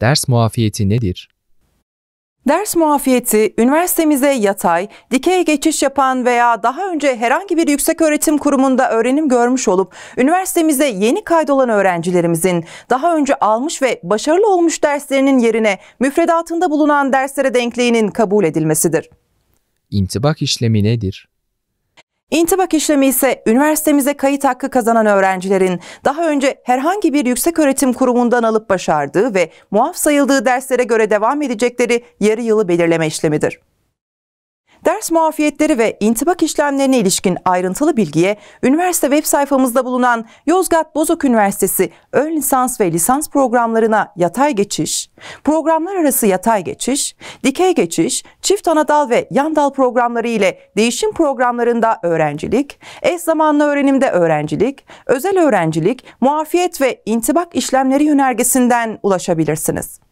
Ders muafiyeti nedir? Ders muafiyeti, üniversitemize yatay, dikey geçiş yapan veya daha önce herhangi bir yükseköğretim kurumunda öğrenim görmüş olup üniversitemize yeni kaydolan öğrencilerimizin daha önce almış ve başarılı olmuş derslerinin yerine müfredatında bulunan derslere denkliğinin kabul edilmesidir. İntibak işlemi nedir? İntibak işlemi ise üniversitemize kayıt hakkı kazanan öğrencilerin daha önce herhangi bir yüksek öğretim kurumundan alıp başardığı ve muaf sayıldığı derslere göre devam edecekleri yarı yılı belirleme işlemidir. Ders muafiyetleri ve intibak işlemlerine ilişkin ayrıntılı bilgiye üniversite web sayfamızda bulunan Yozgat Bozok Üniversitesi ön lisans ve lisans programlarına yatay geçiş, programlar arası yatay geçiş, dikey geçiş, çift ana dal ve yan dal programları ile değişim programlarında öğrencilik, eş zamanlı öğrenimde öğrencilik, özel öğrencilik, muafiyet ve intibak işlemleri yönergesinden ulaşabilirsiniz.